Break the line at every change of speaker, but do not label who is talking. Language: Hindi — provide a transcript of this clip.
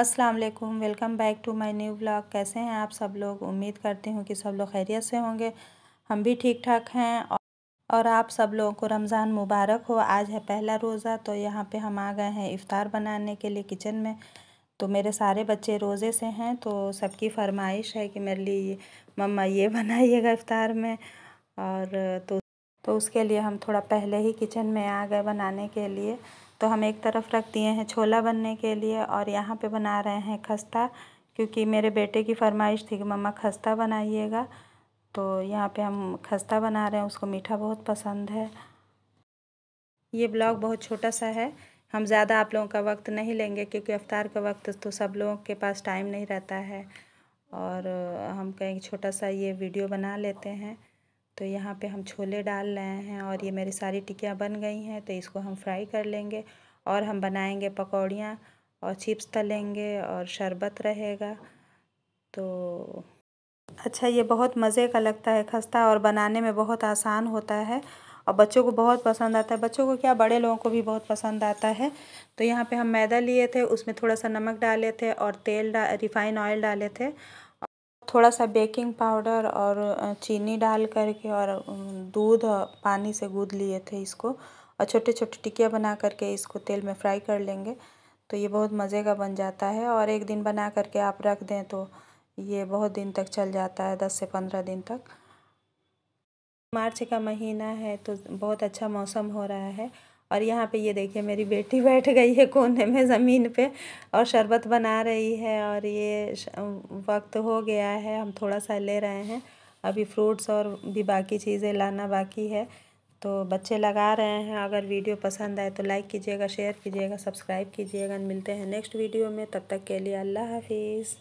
अस्सलाम वालेकुम welcome back to my new blog कैसे हैं आप सब लोग उम्मीद करती हूँ कि सब लोग खैरियत से होंगे हम भी ठीक ठाक हैं और आप सब लोगों को रमज़ान मुबारक हो आज है पहला रोज़ा तो यहाँ पे हम आ गए हैं इफ़ार बनाने के लिए किचन में तो मेरे सारे बच्चे रोज़े से हैं तो सबकी फरमाइश है कि मेरे लिए मम्मा ये बनाइएगा इफ़ार में और तो तो उसके लिए हम थोड़ा पहले ही किचन में आ गए बनाने के लिए तो हम एक तरफ रख दिए हैं छोला बनने के लिए और यहाँ पे बना रहे हैं खस्ता क्योंकि मेरे बेटे की फरमाइश थी कि मम्मा खस्ता बनाइएगा तो यहाँ पे हम खस्ता बना रहे हैं उसको मीठा बहुत पसंद है ये ब्लॉग बहुत छोटा सा है हम ज़्यादा आप लोगों का वक्त नहीं लेंगे क्योंकि अफ्तार का वक्त तो सब लोगों के पास टाइम नहीं रहता है और हम कहीं छोटा सा ये वीडियो बना लेते हैं तो यहाँ पे हम छोले डाल रहे हैं और ये मेरी सारी टिकियाँ बन गई हैं तो इसको हम फ्राई कर लेंगे और हम बनाएंगे पकौड़ियाँ और चिप्स तलेंगे और शरबत रहेगा तो अच्छा ये बहुत मज़े का लगता है खस्ता और बनाने में बहुत आसान होता है और बच्चों को बहुत पसंद आता है बच्चों को क्या बड़े लोगों को भी बहुत पसंद आता है तो यहाँ पे हम मैदा लिए थे उसमें थोड़ा सा नमक डाले थे और तेल डा रिफाइन ऑयल डाले थे थोड़ा सा बेकिंग पाउडर और चीनी डाल करके और दूध पानी से गूद लिए थे इसको और छोटे छोटे टिकिया बना करके इसको तेल में फ्राई कर लेंगे तो ये बहुत मज़े का बन जाता है और एक दिन बना करके आप रख दें तो ये बहुत दिन तक चल जाता है दस से पंद्रह दिन तक मार्च का महीना है तो बहुत अच्छा मौसम हो रहा है और यहाँ पे ये देखिए मेरी बेटी बैठ गई है कोने में ज़मीन पे और शरबत बना रही है और ये वक्त हो गया है हम थोड़ा सा ले रहे हैं अभी फ्रूट्स और भी बाकी चीज़ें लाना बाकी है तो बच्चे लगा रहे हैं अगर वीडियो पसंद आए तो लाइक कीजिएगा शेयर कीजिएगा सब्सक्राइब कीजिएगा मिलते हैं नेक्स्ट वीडियो में तब तक के लिए अल्लाह हाफिज़